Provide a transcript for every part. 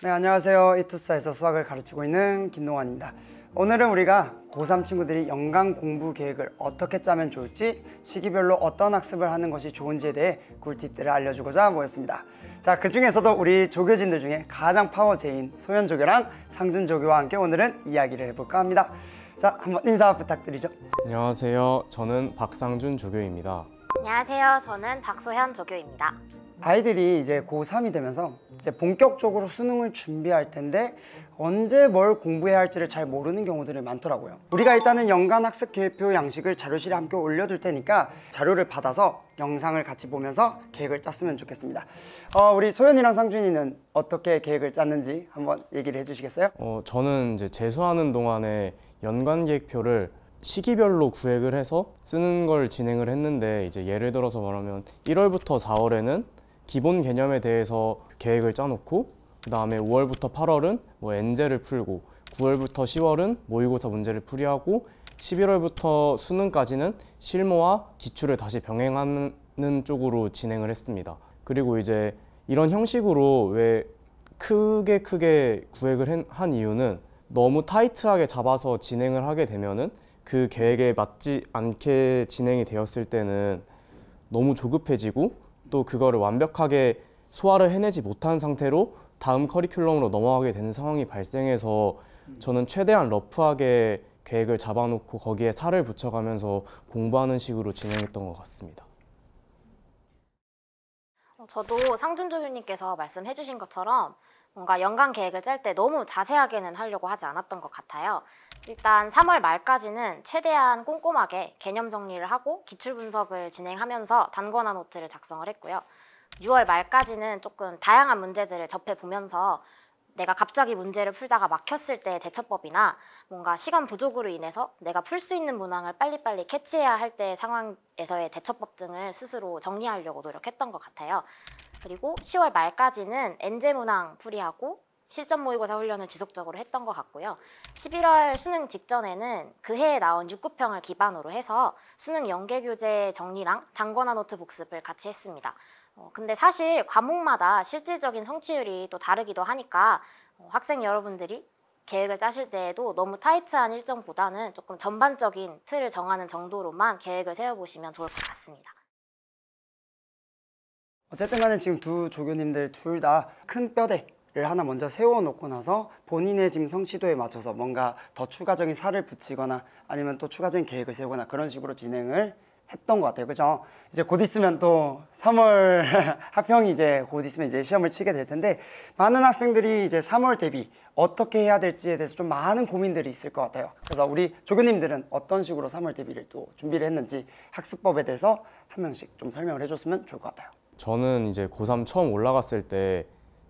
네, 안녕하세요. 이투사에서 수학을 가르치고 있는 김동환입니다. 오늘은 우리가 고3 친구들이 연간 공부 계획을 어떻게 짜면 좋을지 시기별로 어떤 학습을 하는 것이 좋은지에 대해 꿀팁들을 알려주고자 모였습니다. 자, 그중에서도 우리 조교진들 중에 가장 파워제인 소현조교랑 상준조교와 함께 오늘은 이야기를 해볼까 합니다. 자, 한번 인사 부탁드리죠. 안녕하세요. 저는 박상준 조교입니다. 안녕하세요. 저는 박소현 조교입니다. 아이들이 이제 고3이 되면서 이제 본격적으로 수능을 준비할 텐데 언제 뭘 공부해야 할지를 잘 모르는 경우들이 많더라고요 우리가 일단은 연간 학습 계획표 양식을 자료실에 함께 올려둘 테니까 자료를 받아서 영상을 같이 보면서 계획을 짰으면 좋겠습니다 어, 우리 소연이랑 상준이는 어떻게 계획을 짰는지 한번 얘기를 해주시겠어요? 어, 저는 이제 재수하는 동안에 연간 계획표를 시기별로 구획을 해서 쓰는 걸 진행을 했는데 이제 예를 들어서 말하면 1월부터 4월에는 기본 개념에 대해서 계획을 짜놓고 그 다음에 5월부터 8월은 뭐 엔제를 풀고 9월부터 10월은 모의고사 문제를 풀이하고 11월부터 수능까지는 실무와 기출을 다시 병행하는 쪽으로 진행을 했습니다. 그리고 이제 이런 형식으로 왜 크게 크게 구획을 한 이유는 너무 타이트하게 잡아서 진행을 하게 되면은 그 계획에 맞지 않게 진행이 되었을 때는 너무 조급해지고 또 그거를 완벽하게 소화를 해내지 못한 상태로 다음 커리큘럼으로 넘어가게 되는 상황이 발생해서 저는 최대한 러프하게 계획을 잡아놓고 거기에 살을 붙여가면서 공부하는 식으로 진행했던 것 같습니다. 저도 상준 조교님께서 말씀해 주신 것처럼 뭔가 연간 계획을 짤 때 너무 자세하게는 하려고 하지 않았던 것 같아요. 일단 3월 말까지는 최대한 꼼꼼하게 개념 정리를 하고 기출 분석을 진행하면서 단권화 노트를 작성을 했고요. 6월 말까지는 조금 다양한 문제들을 접해 보면서 내가 갑자기 문제를 풀다가 막혔을 때의 대처법이나 뭔가 시간 부족으로 인해서 내가 풀 수 있는 문항을 빨리빨리 캐치해야 할 때의 상황에서의 대처법 등을 스스로 정리하려고 노력했던 것 같아요. 그리고 10월 말까지는 엔제 문항 풀이하고 실전 모의고사 훈련을 지속적으로 했던 것 같고요. 11월 수능 직전에는 그 해에 나온 6구평을 기반으로 해서 수능 연계 교재 정리랑 단권화 노트 복습을 같이 했습니다. 어, 근데 사실 과목마다 실질적인 성취율이 또 다르기도 하니까 어, 학생 여러분들이 계획을 짜실 때에도 너무 타이트한 일정보다는 조금 전반적인 틀을 정하는 정도로만 계획을 세워보시면 좋을 것 같습니다. 어쨌든 간에 지금 두 조교님들 둘 다 큰 뼈대 를 하나 먼저 세워놓고 나서 본인의 지금 성취도에 맞춰서 뭔가 더 추가적인 살을 붙이거나 아니면 또 추가적인 계획을 세우거나 그런 식으로 진행을 했던 것 같아요. 그죠? 이제 곧 있으면 또 3월 합평이 이제 곧 있으면 이제 시험을 치게 될 텐데 많은 학생들이 이제 3월 대비 어떻게 해야 될지에 대해서 좀 많은 고민들이 있을 것 같아요. 그래서 우리 조교님들은 어떤 식으로 3월 대비를 또 준비를 했는지 학습법에 대해서 한 명씩 좀 설명을 해줬으면 좋을 것 같아요. 저는 이제 고3 처음 올라갔을 때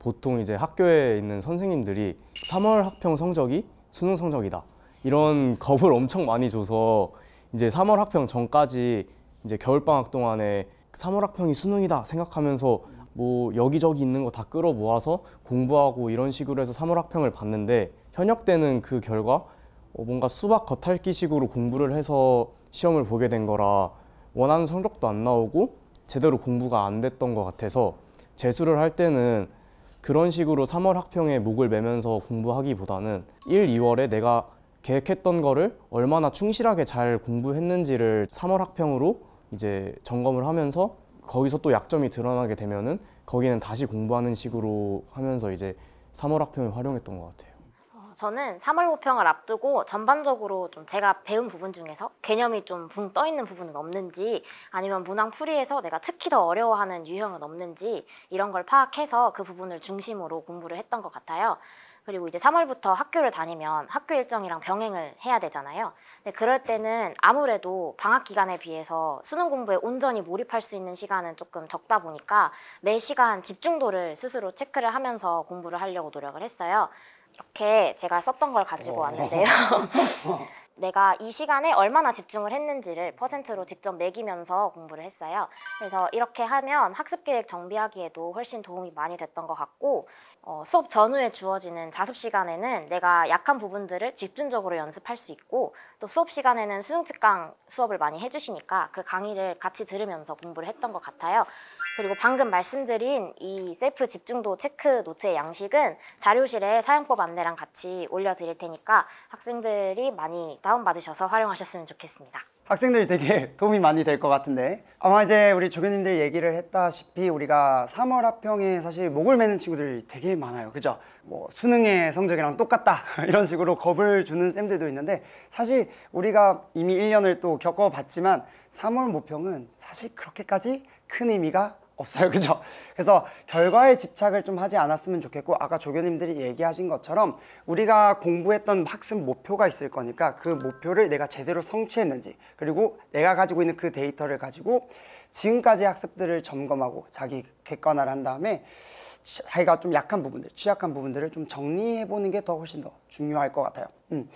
보통 이제 학교에 있는 선생님들이 3월 학평 성적이 수능 성적이다 이런 겁을 엄청 많이 줘서 이제 3월 학평 전까지 이제 겨울 방학 동안에 3월 학평이 수능이다 생각하면서 뭐 여기저기 있는 거 다 끌어 모아서 공부하고 이런 식으로 해서 3월 학평을 봤는데 현역 때는 그 결과 어, 뭔가 수박 겉핥기식으로 공부를 해서 시험을 보게 된 거라 원하는 성적도 안 나오고 제대로 공부가 안 됐던 것 같아서 재수를 할 때는 그런 식으로 3월 학평에 목을 매면서 공부하기보다는 1, 2월에 내가 계획했던 거를 얼마나 충실하게 잘 공부했는지를 3월 학평으로 이제 점검을 하면서 거기서 또 약점이 드러나게 되면은 거기는 다시 공부하는 식으로 하면서 이제 3월 학평을 활용했던 것 같아요. 저는 3월 호평을 앞두고 전반적으로 좀 제가 배운 부분 중에서 개념이 좀 붕 떠 있는 부분은 없는지 아니면 문항 풀이에서 내가 특히 더 어려워하는 유형은 없는지 이런 걸 파악해서 그 부분을 중심으로 공부를 했던 것 같아요. 그리고 이제 3월부터 학교를 다니면 학교 일정이랑 병행을 해야 되잖아요. 근데 그럴 때는 아무래도 방학 기간에 비해서 수능 공부에 온전히 몰입할 수 있는 시간은 조금 적다 보니까 매 시간 집중도를 스스로 체크를 하면서 공부를 하려고 노력을 했어요. 이렇게 제가 썼던 걸 가지고 어. 왔는데요. 내가 이 시간에 얼마나 집중을 했는지를 퍼센트로 직접 매기면서 공부를 했어요. 그래서 이렇게 하면 학습 계획 정비하기에도 훨씬 도움이 많이 됐던 것 같고 어, 수업 전후에 주어지는 자습 시간에는 내가 약한 부분들을 집중적으로 연습할 수 있고 또 수업 시간에는 수능 특강 수업을 많이 해주시니까 그 강의를 같이 들으면서 공부를 했던 것 같아요. 그리고 방금 말씀드린 이 셀프 집중도 체크 노트의 양식은 자료실에 사용법 안내랑 같이 올려드릴 테니까 학생들이 많이 다운받으셔서 활용하셨으면 좋겠습니다. 학생들이 되게 도움이 많이 될 것 같은데 아마 이제 우리 조교님들 얘기를 했다시피 우리가 3월 합평에 사실 목을 매는 친구들이 되게 많아요 그죠? 뭐 수능의 성적이랑 똑같다 이런 식으로 겁을 주는 쌤들도 있는데 사실 우리가 이미 1년을 또 겪어봤지만 3월 모평은 사실 그렇게까지 큰 의미가 없어요. 그죠? 그래서 결과에 집착을 좀 하지 않았으면 좋겠고 아까 조교님들이 얘기하신 것처럼 우리가 공부했던 학습 목표가 있을 거니까 그 목표를 내가 제대로 성취했는지 그리고 내가 가지고 있는 그 데이터를 가지고 지금까지 학습들을 점검하고 자기 객관화를 한 다음에 자기가 좀 약한 부분들, 취약한 부분들을 좀 정리해보는 게 더 훨씬 더 중요할 것 같아요. 음.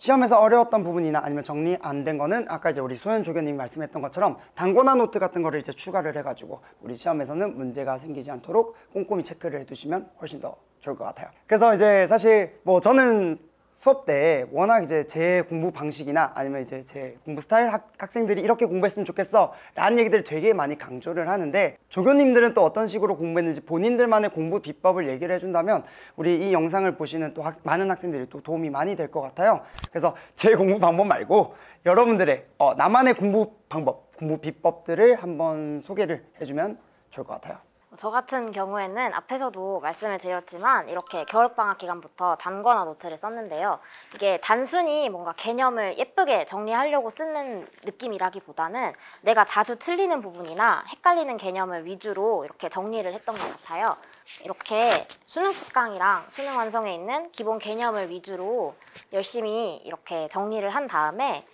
시험에서 어려웠던 부분이나 아니면 정리 안 된 거는 아까 이제 우리 소현 조교님이 말씀했던 것처럼 단권화 노트 같은 거를 이제 추가를 해가지고 우리 시험에서는 문제가 생기지 않도록 꼼꼼히 체크를 해두시면 훨씬 더 좋을 것 같아요. 그래서 이제 사실 뭐 저는 수업 때 워낙 이제 제 공부 방식이나 아니면 이제 제 공부 스타일 학, 생들이 이렇게 공부했으면 좋겠어 라는 얘기들을 되게 많이 강조를 하는데 조교님들은 또 어떤 식으로 공부했는지 본인들만의 공부 비법을 얘기를 해준다면 우리 이 영상을 보시는 또 학, 많은 학생들이 또 도움이 많이 될 것 같아요 그래서 제 공부 방법 말고 여러분들의 어, 나만의 공부 방법, 공부 비법들을 한번 소개를 해주면 좋을 것 같아요 저 같은 경우에는 앞에서도 말씀을 드렸지만 이렇게 겨울방학 기간부터 단거나 노트를 썼는데요. 이게 단순히 뭔가 개념을 예쁘게 정리하려고 쓰는 느낌이라기보다는 내가 자주 틀리는 부분이나 헷갈리는 개념을 위주로 이렇게 정리를 했던 것 같아요. 이렇게 수능 특강이랑 수능 완성에 있는 기본 개념을 위주로 열심히 이렇게 정리를 한 다음에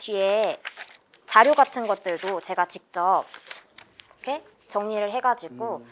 뒤에 자료 같은 것들도 제가 직접 이렇게 정리를 해가지고 음.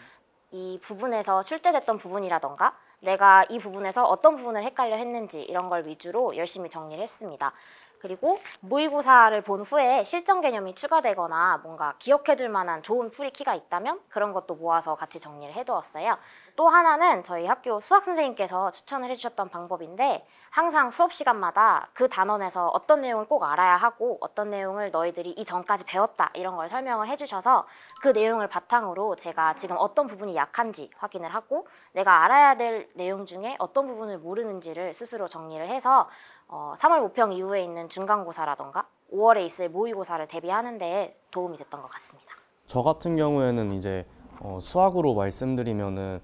이 부분에서 출제됐던 부분이라던가 내가 이 부분에서 어떤 부분을 헷갈려 했는지 이런 걸 위주로 열심히 정리를 했습니다. 그리고 모의고사를 본 후에 실전 개념이 추가되거나 뭔가 기억해둘 만한 좋은 풀이키가 있다면 그런 것도 모아서 같이 정리를 해두었어요. 또 하나는 저희 학교 수학 선생님께서 추천을 해주셨던 방법인데 항상 수업 시간마다 그 단원에서 어떤 내용을 꼭 알아야 하고 어떤 내용을 너희들이 이전까지 배웠다 이런 걸 설명을 해주셔서 그 내용을 바탕으로 제가 지금 어떤 부분이 약한지 확인을 하고 내가 알아야 될 내용 중에 어떤 부분을 모르는지를 스스로 정리를 해서 어, 3월 모평 이후에 있는 중간고사라던가 5월에 있을 모의고사를 대비하는 데 도움이 됐던 것 같습니다. 저 같은 경우에는 이제 어, 수학으로 말씀드리면은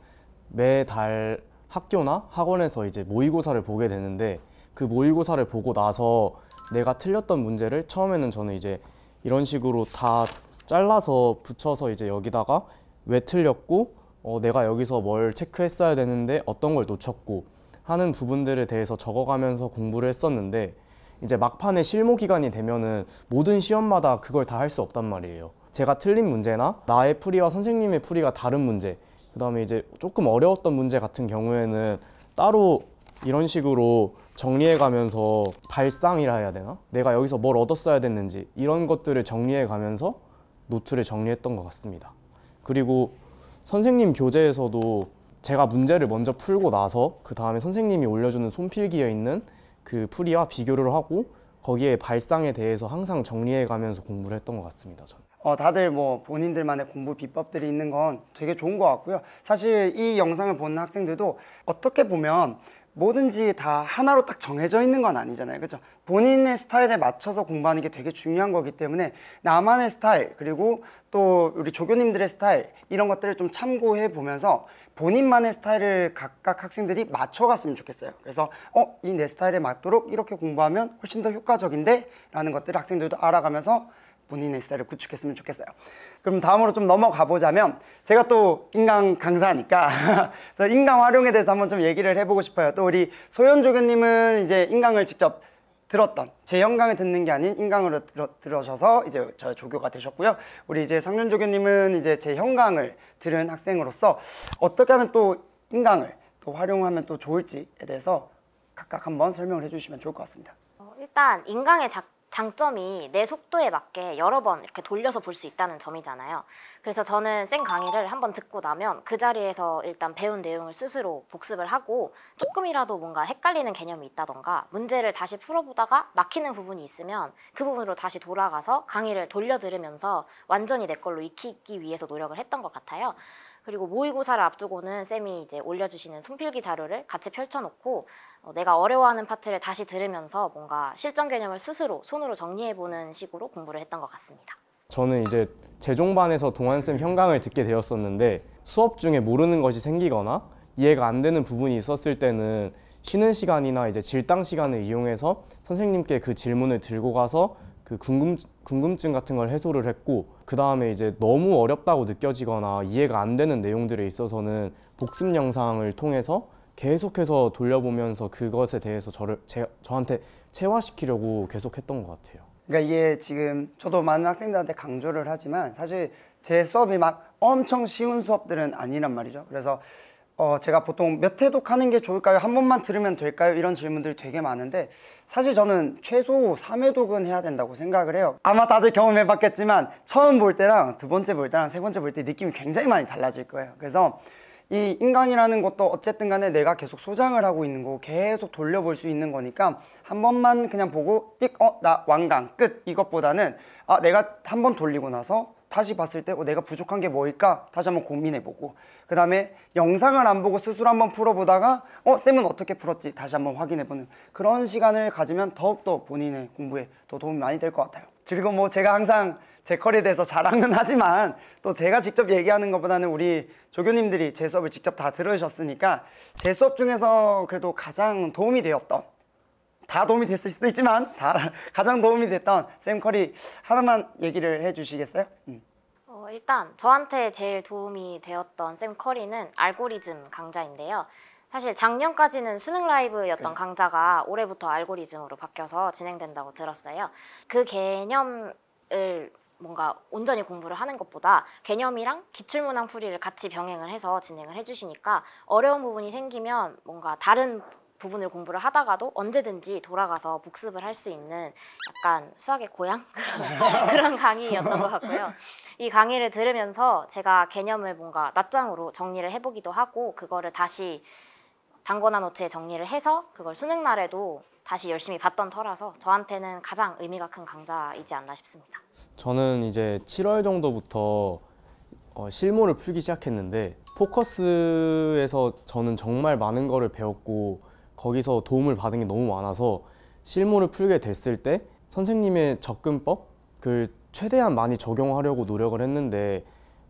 매달 학교나 학원에서 이제 모의고사를 보게 되는데 그 모의고사를 보고 나서 내가 틀렸던 문제를 처음에는 저는 이제 이런 식으로 다 잘라서 붙여서 이제 여기다가 왜 틀렸고 어, 내가 여기서 뭘 체크했어야 되는데 어떤 걸 놓쳤고 하는 부분들에 대해서 적어가면서 공부를 했었는데 이제 막판에 실무 기간이 되면은 모든 시험마다 그걸 다 할 수 없단 말이에요. 제가 틀린 문제나 나의 풀이와 선생님의 풀이가 다른 문제 그다음에 이제 조금 어려웠던 문제 같은 경우에는 따로 이런 식으로 정리해 가면서 발상이라 해야 되나? 내가 여기서 뭘 얻었어야 됐는지 이런 것들을 정리해 가면서 노트를 정리했던 것 같습니다. 그리고 선생님 교재에서도 제가 문제를 먼저 풀고 나서 그 다음에 선생님이 올려주는 손필기에 있는 그 풀이와 비교를 하고 거기에 발상에 대해서 항상 정리해 가면서 공부를 했던 것 같습니다. 저는. 어, 다들 뭐 본인들만의 공부 비법들이 있는 건 되게 좋은 것 같고요. 사실 이 영상을 보는 학생들도 어떻게 보면 뭐든지 다 하나로 딱 정해져 있는 건 아니잖아요. 그렇죠? 본인의 스타일에 맞춰서 공부하는 게 되게 중요한 거기 때문에 나만의 스타일 그리고 또 우리 조교님들의 스타일 이런 것들을 좀 참고해 보면서 본인만의 스타일을 각각 학생들이 맞춰갔으면 좋겠어요. 그래서 어, 이 내 스타일에 맞도록 이렇게 공부하면 훨씬 더 효과적인데 라는 것들을 학생들도 알아가면서 본인의 스타일을 구축했으면 좋겠어요. 그럼 다음으로 좀 넘어가 보자면 제가 또 인강 강사니까 저 인강 활용에 대해서 한번 좀 얘기를 해보고 싶어요. 또 우리 소현 조교님은 이제 인강을 직접 들었던 제 영강을 듣는 게 아닌 인강으로 들어, 들으셔서 이제 저 조교가 되셨고요. 우리 이제 상윤 조교님은 이제 제영강을 들은 학생으로서 어떻게 하면 또 인강을 또 활용하면 또 좋을지에 대해서 각각 한번 설명을 해주시면 좋을 것 같습니다. 어, 일단 인강의 작, 장점이 내 속도에 맞게 여러 번 이렇게 돌려서 볼 수 있다는 점이잖아요. 그래서 저는 쌤 강의를 한번 듣고 나면 그 자리에서 일단 배운 내용을 스스로 복습을 하고 조금이라도 뭔가 헷갈리는 개념이 있다던가 문제를 다시 풀어보다가 막히는 부분이 있으면 그 부분으로 다시 돌아가서 강의를 돌려 들으면서 완전히 내 걸로 익히기 위해서 노력을 했던 것 같아요. 그리고 모의고사를 앞두고는 쌤이 이제 올려주시는 손필기 자료를 같이 펼쳐놓고 어, 내가 어려워하는 파트를 다시 들으면서 뭔가 실전 개념을 스스로 손으로 정리해보는 식으로 공부를 했던 것 같습니다. 저는 이제 재종반에서 동환쌤 현강을 듣게 되었었는데 수업 중에 모르는 것이 생기거나 이해가 안 되는 부분이 있었을 때는 쉬는 시간이나 이제 질당 시간을 이용해서 선생님께 그 질문을 들고 가서 그 궁금, 궁금증 같은 걸 해소를 했고 그 다음에 이제 너무 어렵다고 느껴지거나 이해가 안 되는 내용들에 있어서는 복습 영상을 통해서 계속해서 돌려보면서 그것에 대해서 저를 제, 저한테 체화시키려고 계속했던 것 같아요. 그러니까 이게 지금 저도 많은 학생들한테 강조를 하지만 사실 제 수업이 막 엄청 쉬운 수업들은 아니란 말이죠. 그래서 어, 제가 보통 몇 회독 하는 게 좋을까요? 한 번만 들으면 될까요? 이런 질문들이 되게 많은데 사실 저는 최소 3회독은 해야 된다고 생각을 해요 아마 다들 경험해 봤겠지만 처음 볼 때랑 두 번째 볼 때랑 세 번째 볼 때 느낌이 굉장히 많이 달라질 거예요 그래서 이 인간이라는 것도 어쨌든 간에 내가 계속 소장을 하고 있는 거 계속 돌려볼 수 있는 거니까 한 번만 그냥 보고 띡어나완강끝 이것보다는 아 내가 한 번 돌리고 나서 다시 봤을 때 어, 내가 부족한 게 뭐일까 다시 한번 고민해보고 그 다음에 영상을 안 보고 스스로 한번 풀어보다가 어 쌤은 어떻게 풀었지 다시 한번 확인해보는 그런 시간을 가지면 더욱더 본인의 공부에 더 도움이 많이 될 것 같아요 그리고 뭐 제가 항상 제 컬에 대해서 자랑은 하지만 또 제가 직접 얘기하는 것보다는 우리 조교님들이 제 수업을 직접 다 들으셨으니까 제 수업 중에서 그래도 가장 도움이 되었던 다 도움이 됐을 수도 있지만 다 가장 도움이 됐던 샘 커리 하나만 얘기를 해주시겠어요? 음. 어, 일단 저한테 제일 도움이 되었던 샘 커리는 알고리즘 강좌인데요. 사실 작년까지는 수능 라이브였던 네. 강좌가 올해부터 알고리즘으로 바뀌어서 진행된다고 들었어요. 그 개념을 뭔가 온전히 공부를 하는 것보다 개념이랑 기출문항 풀이를 같이 병행을 해서 진행을 해주시니까 어려운 부분이 생기면 뭔가 다른 부분을 공부를 하다가도 언제든지 돌아가서 복습을 할 수 있는 약간 수학의 고향 그런 강의였던 것 같고요. 이 강의를 들으면서 제가 개념을 뭔가 낱장으로 정리를 해보기도 하고 그거를 다시 단거나 노트에 정리를 해서 그걸 수능 날에도 다시 열심히 봤던 터라서 저한테는 가장 의미가 큰 강좌이지 않나 싶습니다. 저는 이제 7월 정도부터 어, 실무를 풀기 시작했는데 포커스에서 저는 정말 많은 거를 배웠고 거기서 도움을 받은 게 너무 많아서 실무를 풀게 됐을 때 선생님의 접근법 그 최대한 많이 적용하려고 노력을 했는데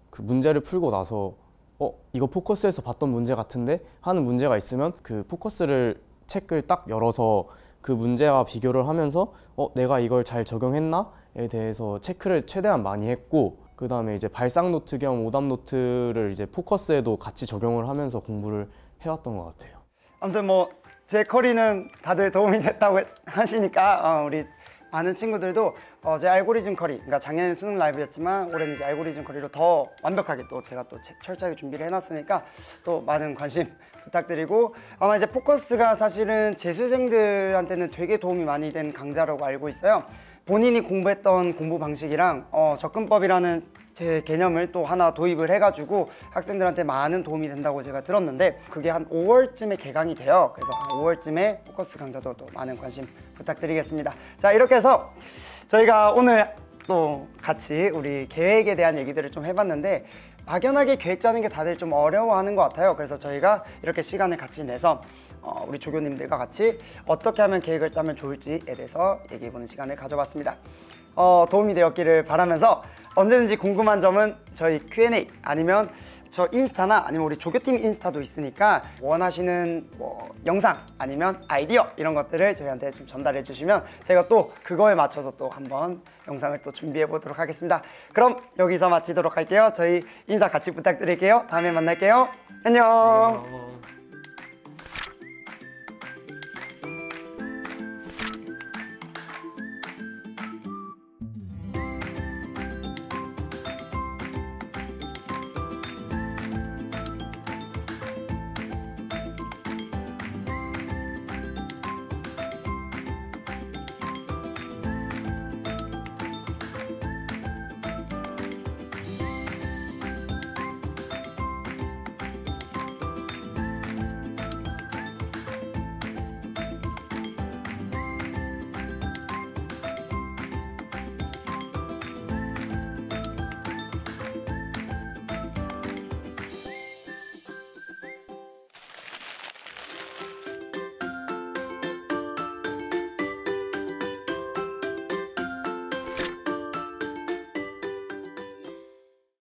그 문제를 풀고 나서 어 이거 포커스에서 봤던 문제 같은데 하는 문제가 있으면 그 포커스를 책을 딱 열어서 그 문제와 비교를 하면서 어 내가 이걸 잘 적용했나에 대해서 체크를 최대한 많이 했고 그 다음에 이제 발상 노트 겸 오답 노트를 이제 포커스에도 같이 적용을 하면서 공부를 해왔던 것 같아요. 아무튼 뭐제 커리는 다들 도움이 됐다고 하시니까 어, 우리 많은 친구들도 어제 알고리즘 커리 그러니까 작년에 수능 라이브였지만 올해는 이제 알고리즘 커리로 더 완벽하게 또 제가 또 철저하게 준비를 해놨으니까 또 많은 관심 부탁드리고 아마 이제 포커스가 사실은 재수생들한테는 되게 도움이 많이 된 강좌라고 알고 있어요 본인이 공부했던 공부 방식이랑 어, 접근법이라는 제 개념을 또 하나 도입을 해가지고 학생들한테 많은 도움이 된다고 제가 들었는데 그게 한 5월쯤에 개강이 돼요 그래서 한 5월쯤에 포커스 강좌도 또 많은 관심 부탁드리겠습니다 자 이렇게 해서 저희가 오늘 또 같이 우리 계획에 대한 얘기들을 좀 해봤는데 막연하게 계획 짜는 게 다들 좀 어려워하는 것 같아요 그래서 저희가 이렇게 시간을 같이 내서 어, 우리 조교님들과 같이 어떻게 하면 계획을 짜면 좋을지에 대해서 얘기해보는 시간을 가져봤습니다 어, 도움이 되었기를 바라면서 언제든지 궁금한 점은 저희 Q&A 아니면 저 인스타나 아니면 우리 조교팀 인스타도 있으니까 원하시는 뭐 영상 아니면 아이디어 이런 것들을 저희한테 좀 전달해 주시면 제가또 그거에 맞춰서 또 한번 영상을 또 준비해 보도록 하겠습니다 그럼 여기서 마치도록 할게요 저희 인사 같이 부탁드릴게요 다음에 만날게요 안녕. 안녕.